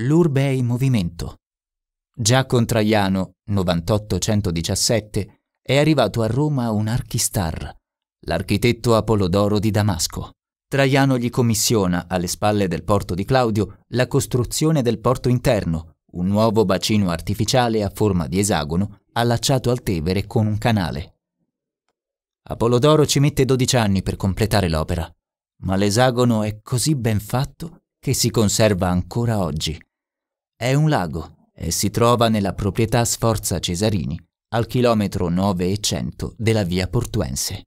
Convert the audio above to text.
L'Urbe è in movimento. Giacomo Traiano, 98-117, è arrivato a Roma un archistar, l'architetto Apolodoro di Damasco. Traiano gli commissiona, alle spalle del porto di Claudio, la costruzione del porto interno, un nuovo bacino artificiale a forma di esagono allacciato al Tevere con un canale. Apolodoro ci mette 12 anni per completare l'opera, ma l'esagono è così ben fatto che si conserva ancora oggi. È un lago e si trova nella proprietà Sforza Cesarini, al chilometro 9 e 100 della via Portuense.